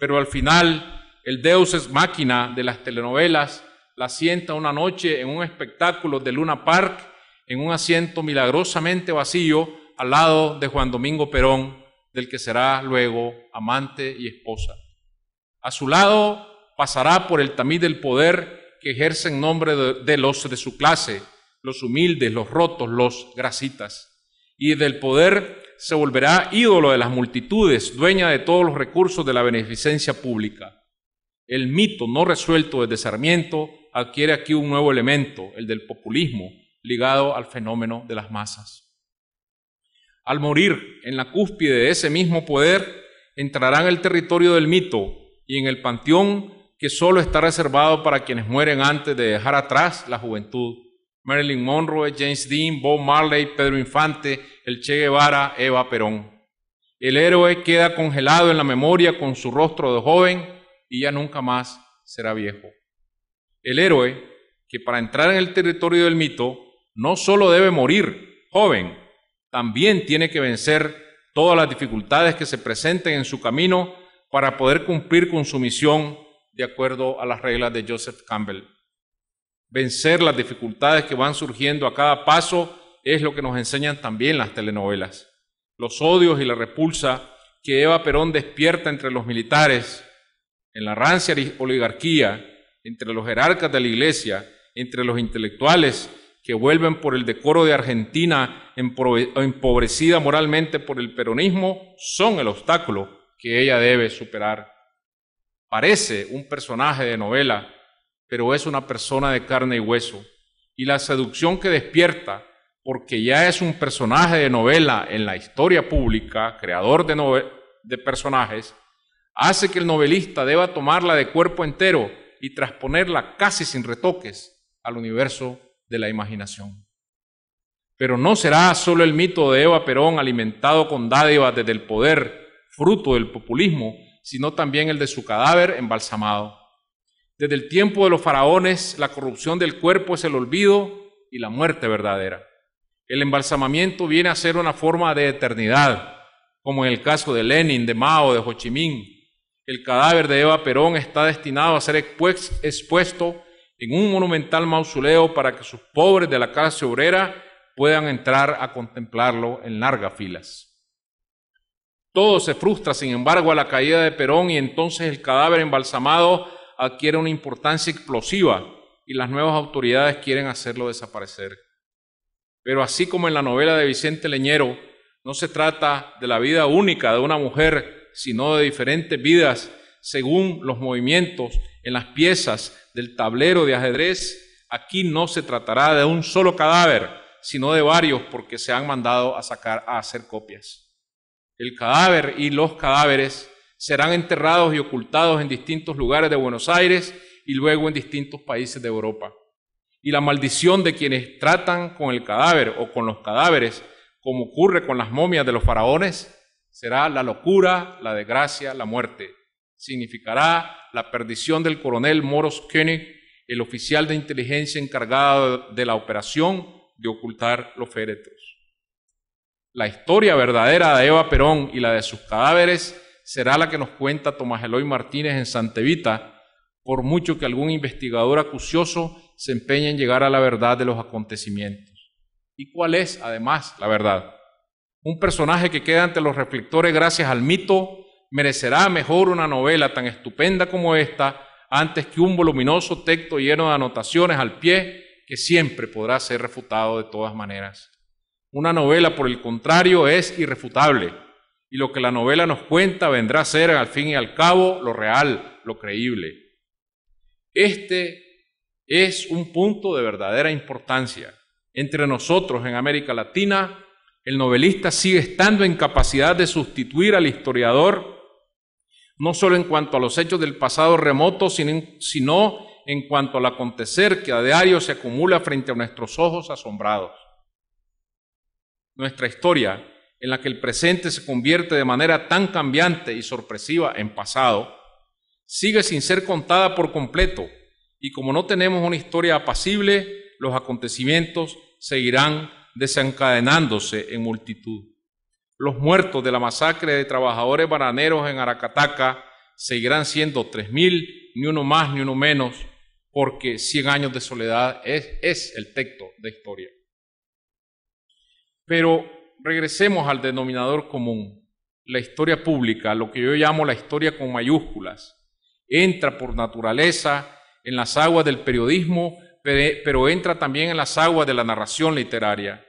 pero al final el Deus es máquina de las telenovelas, la sienta una noche en un espectáculo de Luna Park, en un asiento milagrosamente vacío al lado de Juan Domingo Perón, del que será luego amante y esposa. A su lado pasará por el tamiz del poder que ejerce en nombre de, los de su clase, los humildes, los rotos, los grasitas. Y del poder se volverá ídolo de las multitudes, dueña de todos los recursos de la beneficencia pública. El mito no resuelto del Sarmiento adquiere aquí un nuevo elemento, el del populismo, ligado al fenómeno de las masas. Al morir en la cúspide de ese mismo poder, entrará en el territorio del mito y en el panteón que solo está reservado para quienes mueren antes de dejar atrás la juventud. Marilyn Monroe, James Dean, Bob Marley, Pedro Infante, el Che Guevara, Eva Perón. El héroe queda congelado en la memoria con su rostro de joven y ya nunca más será viejo. El héroe, que para entrar en el territorio del mito, no solo debe morir joven, también tiene que vencer todas las dificultades que se presenten en su camino para poder cumplir con su misión de acuerdo a las reglas de Joseph Campbell. Vencer las dificultades que van surgiendo a cada paso es lo que nos enseñan también las telenovelas. Los odios y la repulsa que Eva Perón despierta entre los militares, en la rancia oligarquía, entre los jerarcas de la iglesia, entre los intelectuales que vuelven por el decoro de Argentina empobrecida moralmente por el peronismo, son el obstáculo que ella debe superar. Parece un personaje de novela, pero es una persona de carne y hueso. Y la seducción que despierta, porque ya es un personaje de novela en la historia pública, creador de, personajes, hace que el novelista deba tomarla de cuerpo entero y trasponerla casi sin retoques al universo de la imaginación. Pero no será solo el mito de Eva Perón alimentado con dádivas desde el poder, fruto del populismo, sino también el de su cadáver embalsamado. Desde el tiempo de los faraones, la corrupción del cuerpo es el olvido y la muerte verdadera. El embalsamamiento viene a ser una forma de eternidad, como en el caso de Lenin, de Mao, de Ho Chi Minh. El cadáver de Eva Perón está destinado a ser expuesto en un monumental mausoleo para que sus pobres de la clase obrera puedan entrar a contemplarlo en largas filas. Todo se frustra, sin embargo, a la caída de Perón y entonces el cadáver embalsamado adquiere una importancia explosiva y las nuevas autoridades quieren hacerlo desaparecer. Pero así como en la novela de Vicente Leñero, no se trata de la vida única de una mujer, sino de diferentes vidas según los movimientos en las piezas del tablero de ajedrez. Aquí no se tratará de un solo cadáver, sino de varios porque se han mandado a sacar a hacer copias el cadáver y los cadáveres serán enterrados y ocultados en distintos lugares de Buenos Aires y luego en distintos países de Europa. Y la maldición de quienes tratan con el cadáver o con los cadáveres, como ocurre con las momias de los faraones, será la locura, la desgracia, la muerte. Significará la perdición del coronel Moros Koenig, el oficial de inteligencia encargado de la operación de ocultar los féretros. La historia verdadera de Eva Perón y la de sus cadáveres será la que nos cuenta Tomás Eloy Martínez en Santevita, por mucho que algún investigador acucioso se empeñe en llegar a la verdad de los acontecimientos. ¿Y cuál es, además, la verdad? Un personaje que queda ante los reflectores gracias al mito merecerá mejor una novela tan estupenda como esta antes que un voluminoso texto lleno de anotaciones al pie que siempre podrá ser refutado de todas maneras. Una novela, por el contrario, es irrefutable. Y lo que la novela nos cuenta vendrá a ser, al fin y al cabo, lo real, lo creíble. Este es un punto de verdadera importancia. Entre nosotros en América Latina, el novelista sigue estando en capacidad de sustituir al historiador, no solo en cuanto a los hechos del pasado remoto, sino en cuanto al acontecer que a diario se acumula frente a nuestros ojos asombrados nuestra historia, en la que el presente se convierte de manera tan cambiante y sorpresiva en pasado, sigue sin ser contada por completo, y como no tenemos una historia apacible, los acontecimientos seguirán desencadenándose en multitud. Los muertos de la masacre de trabajadores bananeros en Aracataca seguirán siendo 3.000, ni uno más ni uno menos, porque Cien años de soledad es, es el texto de historia. Pero regresemos al denominador común, la historia pública, lo que yo llamo la historia con mayúsculas. Entra por naturaleza en las aguas del periodismo, pero entra también en las aguas de la narración literaria.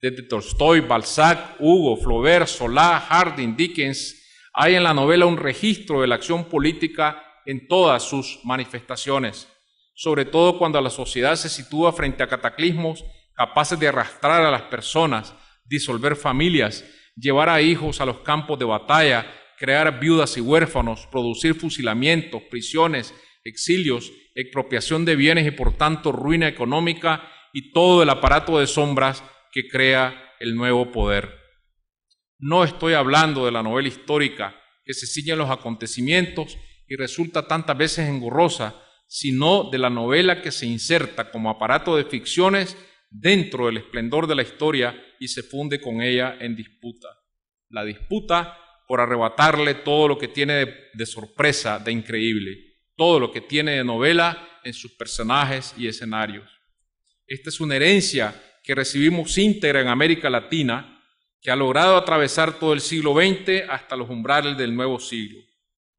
Desde Tolstoy, Balzac, Hugo, Flaubert, Solá, Harding, Dickens, hay en la novela un registro de la acción política en todas sus manifestaciones, sobre todo cuando la sociedad se sitúa frente a cataclismos capaces de arrastrar a las personas, disolver familias, llevar a hijos a los campos de batalla, crear viudas y huérfanos, producir fusilamientos, prisiones, exilios, expropiación de bienes y por tanto ruina económica y todo el aparato de sombras que crea el nuevo poder. No estoy hablando de la novela histórica que se en los acontecimientos y resulta tantas veces engorrosa, sino de la novela que se inserta como aparato de ficciones dentro del esplendor de la historia y se funde con ella en disputa. La disputa por arrebatarle todo lo que tiene de, sorpresa, de increíble, todo lo que tiene de novela en sus personajes y escenarios. Esta es una herencia que recibimos íntegra en América Latina, que ha logrado atravesar todo el siglo XX hasta los umbrales del nuevo siglo.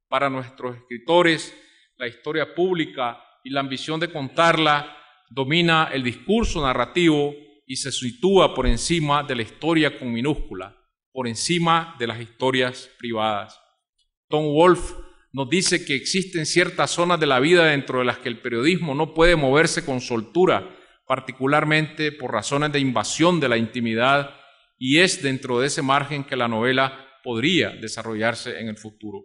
Para nuestros escritores, la historia pública y la ambición de contarla domina el discurso narrativo y se sitúa por encima de la historia con minúscula, por encima de las historias privadas. Tom Wolfe nos dice que existen ciertas zonas de la vida dentro de las que el periodismo no puede moverse con soltura, particularmente por razones de invasión de la intimidad, y es dentro de ese margen que la novela podría desarrollarse en el futuro.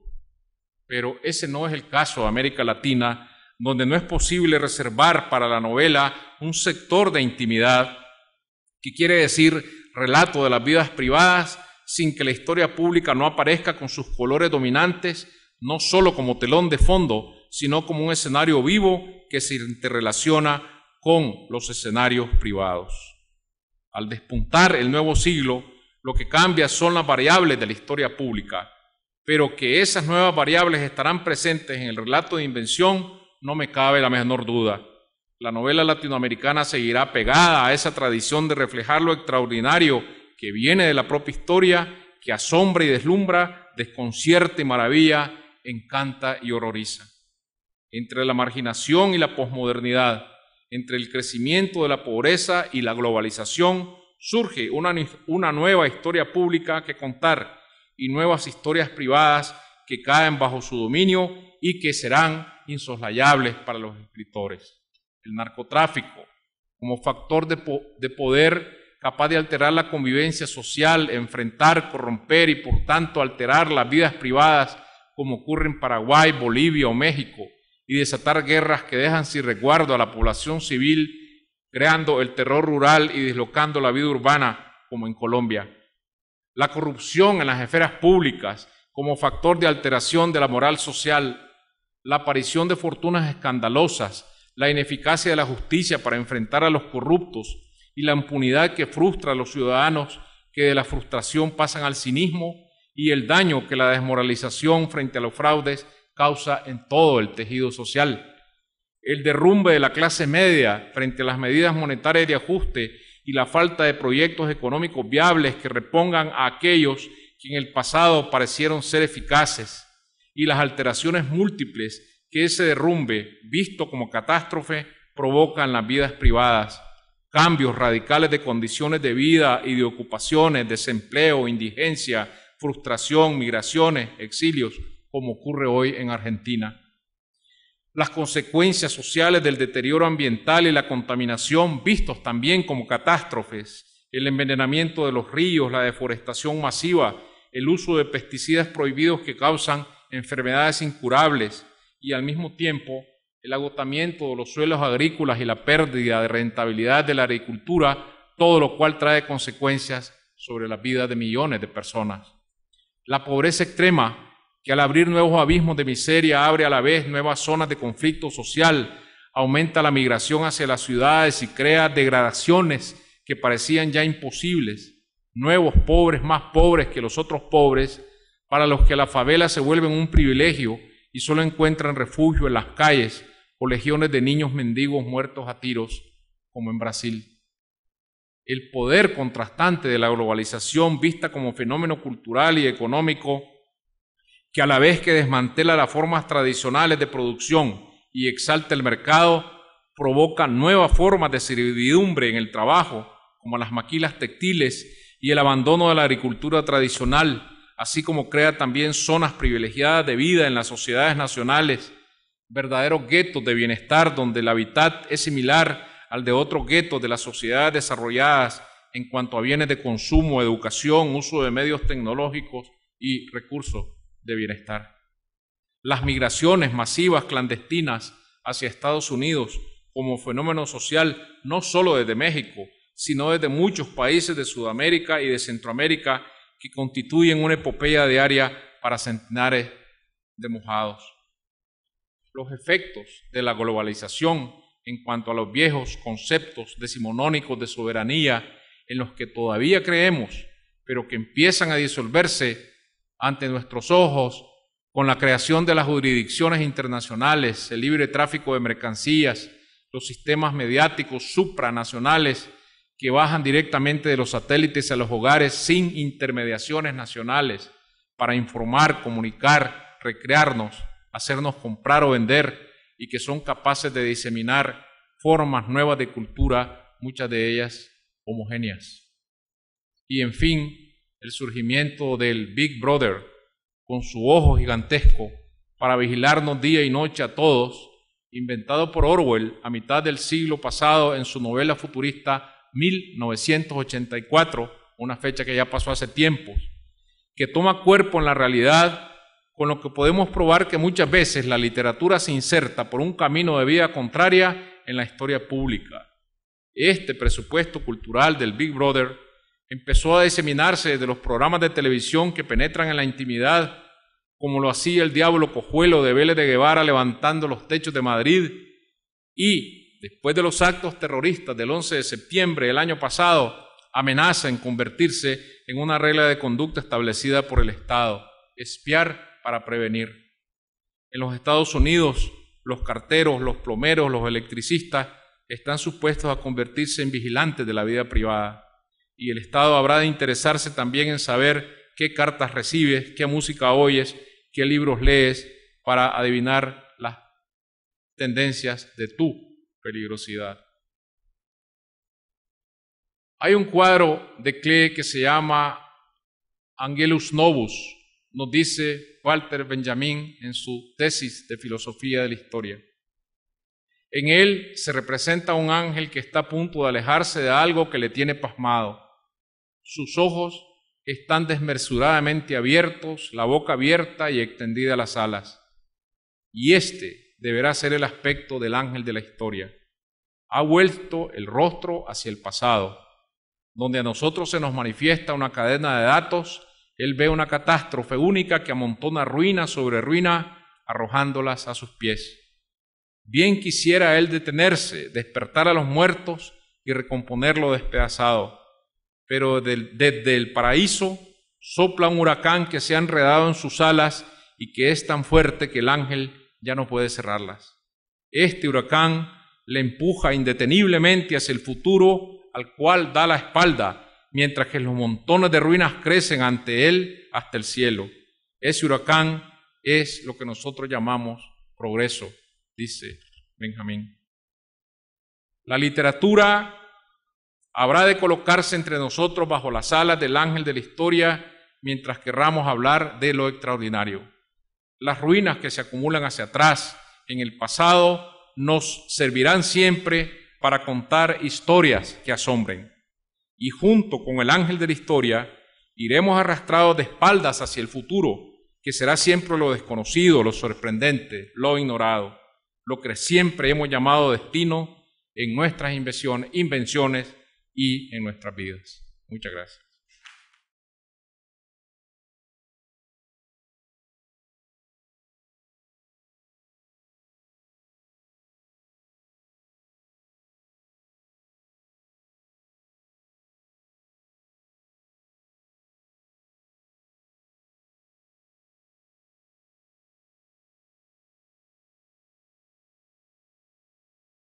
Pero ese no es el caso de América Latina, donde no es posible reservar para la novela un sector de intimidad, que quiere decir relato de las vidas privadas sin que la historia pública no aparezca con sus colores dominantes, no solo como telón de fondo, sino como un escenario vivo que se interrelaciona con los escenarios privados. Al despuntar el nuevo siglo, lo que cambia son las variables de la historia pública, pero que esas nuevas variables estarán presentes en el relato de invención no me cabe la menor duda. La novela latinoamericana seguirá pegada a esa tradición de reflejar lo extraordinario que viene de la propia historia, que asombra y deslumbra, desconcierta y maravilla, encanta y horroriza. Entre la marginación y la posmodernidad, entre el crecimiento de la pobreza y la globalización, surge una, una nueva historia pública que contar y nuevas historias privadas que caen bajo su dominio y que serán insoslayables para los escritores. El narcotráfico, como factor de, poder capaz de alterar la convivencia social, enfrentar, corromper y por tanto alterar las vidas privadas como ocurre en Paraguay, Bolivia o México, y desatar guerras que dejan sin resguardo a la población civil, creando el terror rural y deslocando la vida urbana, como en Colombia. La corrupción en las esferas públicas como factor de alteración de la moral social, la aparición de fortunas escandalosas, la ineficacia de la justicia para enfrentar a los corruptos y la impunidad que frustra a los ciudadanos que de la frustración pasan al cinismo y el daño que la desmoralización frente a los fraudes causa en todo el tejido social. El derrumbe de la clase media frente a las medidas monetarias de ajuste y la falta de proyectos económicos viables que repongan a aquellos que en el pasado parecieron ser eficaces y las alteraciones múltiples que ese derrumbe, visto como catástrofe, provoca en las vidas privadas. Cambios radicales de condiciones de vida y de ocupaciones, desempleo, indigencia, frustración, migraciones, exilios, como ocurre hoy en Argentina. Las consecuencias sociales del deterioro ambiental y la contaminación, vistos también como catástrofes, el envenenamiento de los ríos, la deforestación masiva, el uso de pesticidas prohibidos que causan enfermedades incurables y al mismo tiempo el agotamiento de los suelos agrícolas y la pérdida de rentabilidad de la agricultura, todo lo cual trae consecuencias sobre la vida de millones de personas. La pobreza extrema, que al abrir nuevos abismos de miseria abre a la vez nuevas zonas de conflicto social, aumenta la migración hacia las ciudades y crea degradaciones que parecían ya imposibles, nuevos pobres más pobres que los otros pobres, para los que la favela se vuelven un privilegio y solo encuentran refugio en las calles o legiones de niños mendigos muertos a tiros, como en Brasil. El poder contrastante de la globalización vista como fenómeno cultural y económico, que a la vez que desmantela las formas tradicionales de producción y exalta el mercado, provoca nuevas formas de servidumbre en el trabajo, como las maquilas textiles y el abandono de la agricultura tradicional, así como crea también zonas privilegiadas de vida en las sociedades nacionales, verdaderos guetos de bienestar donde el hábitat es similar al de otros guetos de las sociedades desarrolladas en cuanto a bienes de consumo, educación, uso de medios tecnológicos y recursos de bienestar. Las migraciones masivas clandestinas hacia Estados Unidos como fenómeno social no solo desde México, sino desde muchos países de Sudamérica y de Centroamérica que constituyen una epopeya diaria para centenares de mojados. Los efectos de la globalización en cuanto a los viejos conceptos decimonónicos de soberanía en los que todavía creemos, pero que empiezan a disolverse ante nuestros ojos con la creación de las jurisdicciones internacionales, el libre tráfico de mercancías, los sistemas mediáticos supranacionales que bajan directamente de los satélites a los hogares sin intermediaciones nacionales para informar, comunicar, recrearnos, hacernos comprar o vender y que son capaces de diseminar formas nuevas de cultura, muchas de ellas homogéneas. Y en fin, el surgimiento del Big Brother con su ojo gigantesco para vigilarnos día y noche a todos, inventado por Orwell a mitad del siglo pasado en su novela futurista 1984, una fecha que ya pasó hace tiempos, que toma cuerpo en la realidad, con lo que podemos probar que muchas veces la literatura se inserta por un camino de vida contraria en la historia pública. Este presupuesto cultural del Big Brother empezó a diseminarse desde los programas de televisión que penetran en la intimidad, como lo hacía el diablo cojuelo de Vélez de Guevara levantando los techos de Madrid, y después de los actos terroristas del 11 de septiembre del año pasado, amenaza en convertirse en una regla de conducta establecida por el Estado, espiar para prevenir. En los Estados Unidos, los carteros, los plomeros, los electricistas están supuestos a convertirse en vigilantes de la vida privada y el Estado habrá de interesarse también en saber qué cartas recibes, qué música oyes, qué libros lees para adivinar las tendencias de tu peligrosidad. Hay un cuadro de Klee que se llama Angelus Novus, nos dice Walter Benjamin en su tesis de filosofía de la historia. En él se representa un ángel que está a punto de alejarse de algo que le tiene pasmado. Sus ojos están desmesuradamente abiertos, la boca abierta y extendida las alas. Y este deberá ser el aspecto del ángel de la historia. Ha vuelto el rostro hacia el pasado, donde a nosotros se nos manifiesta una cadena de datos, él ve una catástrofe única que amontona ruina sobre ruina, arrojándolas a sus pies. Bien quisiera él detenerse, despertar a los muertos y recomponer lo despedazado, pero desde el paraíso sopla un huracán que se ha enredado en sus alas y que es tan fuerte que el ángel ya no puede cerrarlas. Este huracán le empuja indeteniblemente hacia el futuro al cual da la espalda, mientras que los montones de ruinas crecen ante él hasta el cielo. Ese huracán es lo que nosotros llamamos progreso, dice Benjamín. La literatura habrá de colocarse entre nosotros bajo las alas del ángel de la historia mientras querramos hablar de lo extraordinario las ruinas que se acumulan hacia atrás en el pasado nos servirán siempre para contar historias que asombren. Y junto con el ángel de la historia iremos arrastrados de espaldas hacia el futuro, que será siempre lo desconocido, lo sorprendente, lo ignorado, lo que siempre hemos llamado destino en nuestras invenciones y en nuestras vidas. Muchas gracias.